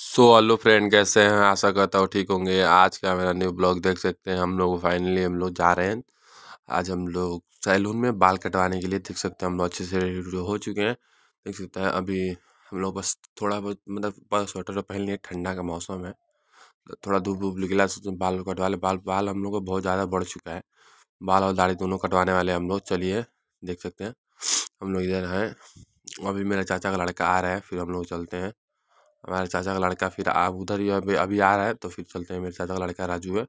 so hello friend कैसे हैं आशा करता हूँ ठीक होंगे आज का मेरा न्यू ब्लॉग देख सकते हैं हम लोग फाइनली हम लोग जा रहे हैं आज हम लोग सैलून में बाल कटवाने के लिए देख सकते हैं हम लोग अच्छे से रेडी हो चुके हैं देख सकते हैं अभी हम लोग बस थोड़ा बहुत मतलब स्वेटर तो पहन लिए ठंडा का मौसम है थोड़ा धूप धूप निकला तो बाल कटवा ले बाल बाल हम लोग को बहुत ज़्यादा बढ़ चुका है बाल और दाढ़ी दोनों कटवाने वाले हम लोग चलिए देख सकते हैं हम लोग इधर हैं अभी मेरा चाचा का लड़का आ रहा है फिर हम लोग चलते हैं हमारे चाचा का लड़का फिर आप उधर ही अभी अभी आ रहा है तो फिर चलते हैं मेरे चाचा का लड़का राजू है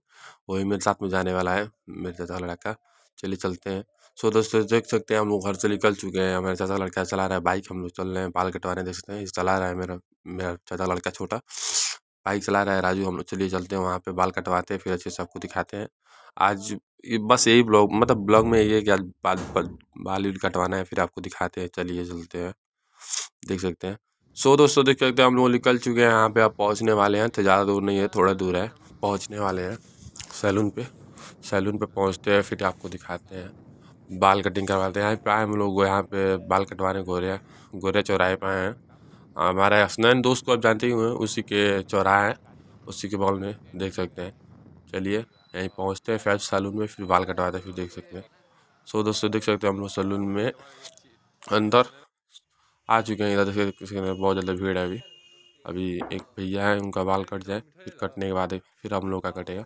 वही मेरे साथ में जाने वाला है मेरे चाचा का लड़का चलिए चलते हैं सो दोस्तों देख सकते हैं हम लोग घर से निकल चुके हैं हमारे चाचा का लड़का चला रहा है बाइक हम लोग चल रहे हैं बाल कटवाने देख सकते हैं चला रहा है मेरा मेरा चाचा लड़का छोटा बाइक चला रहा है राजू हम लोग चलिए चलते हैं वहाँ पर बाल कटवाते हैं फिर अच्छे सबको दिखाते हैं आज बस यही ब्लॉग मतलब ब्लॉग में ये कि आज बाल बाल कटवाना है फिर आपको दिखाते हैं चलिए चलते हैं देख सकते हैं सो so, दोस्तों देख सकते तो हैं हम लोग निकल चुके हैं यहाँ पे आप पहुँचने वाले हैं तो ज़्यादा दूर नहीं है थोड़ा दूर है पहुँचने वाले हैं सैलून पे सैलून पे पहुँचते हैं फिर आपको दिखाते हैं बाल कटिंग करवाते हैं यहाँ पे आए हम लोग यहाँ पे बाल कटवाने गोरे गोरे चौराहे पे आए हैं हमारा हसनैन दोस्त को आप जानते ही हुए उसी के चौराहे हैं उसी के बॉल में देख सकते हैं चलिए यहीं पहुँचते हैं फिर सैलून में फिर बाल कटवाते हैं फिर देख सकते हैं सो दोस्तों देख सकते हैं हम लोग सैलून में अंदर आ चुके हैं इधर तो से बहुत ज़्यादा भीड़ है अभी अभी एक भैया है उनका बाल कट जाए फिर कटने के बाद फिर हम लोग का कटेगा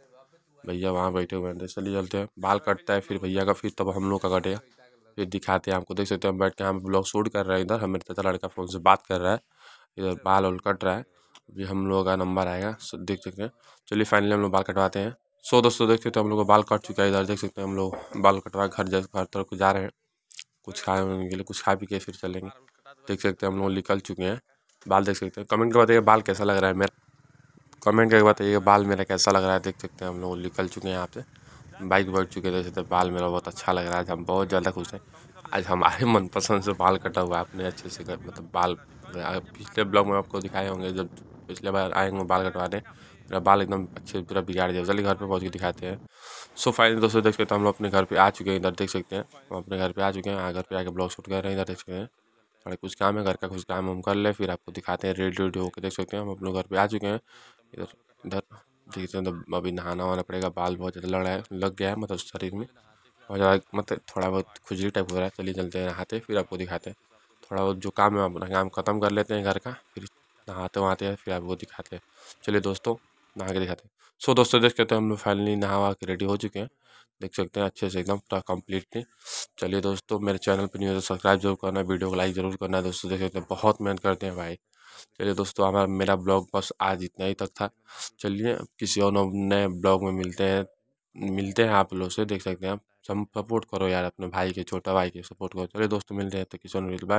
भैया वहाँ बैठे हुए हैं तो चलिए चलते हैं बाल कटता है फिर भैया का फिर तब हम लोग का कटेगा फिर दिखाते हैं आपको देख सकते हैं बैठ के हम ब्लॉग शूट कर रहे हैं इधर हमारे चाचा लड़का फ़ोन से बात कर रहा है इधर बाल वाल कट रहा है अभी हम लोगों का नंबर आएगा देख सकते हैं चलिए फाइनली हम लोग बाल कटवाते हैं सो दोस्तों देख सकते हैं हम लोग का बाल कट चुका है इधर देख सकते हैं हम लोग बाल कटवा घर जा घर तरफ जा रहे हैं कुछ खाए के लिए कुछ खा पी के फिर चलेंगे देख सकते हैं हम लोग निकल चुके हैं बाल देख सकते हैं कमेंट के बताइए बाल कैसा लग रहा है मेरा कमेंट करके बताइए बाल मेरा कैसा लग रहा है देख सकते हैं हम लोग निकल चुके हैं यहाँ से बाइक बैठ चुके हैं जैसे बाल मेरा बहुत अच्छा लग रहा है आज हम बहुत ज़्यादा खुश हैं आज हमारे मनपसंद से बाल कटा हुआ है आपने अच्छे से कर मतलब बाल पिछले ब्लॉग में आपको दिखाए होंगे जब पिछले बार आए होंगे बाल कटवाने मेरा बाल एकदम अच्छे पूरा बिगाड़ दिया जल्दी घर पे पहुंच के दिखाते हैं सो फाइनली दोस्तों देख सकते हैं हम लोग अपने घर पे आ चुके हैं इधर देख सकते हैं हम अपने घर पे आ चुके हैं घर पे आके ब्लॉग शूट कर रहे हैं इधर देख सकते हैं सारा कुछ काम है घर का कुछ काम हम कर ले फिर आपको दिखाते हैं रेडी रेडी होकर देख सकते हैं हम अपने घर पे आ चुके हैं इधर इधर देख सकते हैं मतलब अभी नहाना वाना पड़ेगा बाल बहुत ज़्यादा लड़ा है लग गया है मतलब शरीर में और ज़्यादा मतलब थोड़ा बहुत खुजली टाइप हो रहा है चलिए चलते हैं नहाते फिर आपको दिखाते हैं थोड़ा बहुत जो काम है अपना काम ख़त्म कर लेते हैं घर का फिर नहाते वहाते हैं फिर आपको दिखाते हैं चलिए दोस्तों नहा के दिखाते हैं सो दोस्तों देख सकते हैं हम लोग फाइनली नहा वहा के रेडी हो चुके हैं देख सकते हैं अच्छे से एकदम पूरा कम्प्लीटली चलिए दोस्तों मेरे चैनल पर न्यूज़ सब्सक्राइब जरूर करना वीडियो को लाइक जरूर करना दोस्तों देख सकते हैं बहुत मेहनत करते हैं भाई चलिए दोस्तों हमारा मेरा ब्लॉग बस आज इतना ही तक था चलिए किसी और नए ब्लॉग में मिलते हैं मिलते हैं आप लोग से देख सकते हैं सपोर्ट करो यार अपने भाई के छोटा भाई के सपोर्ट करो चलिए दोस्तों मिलते हैं तो किसी और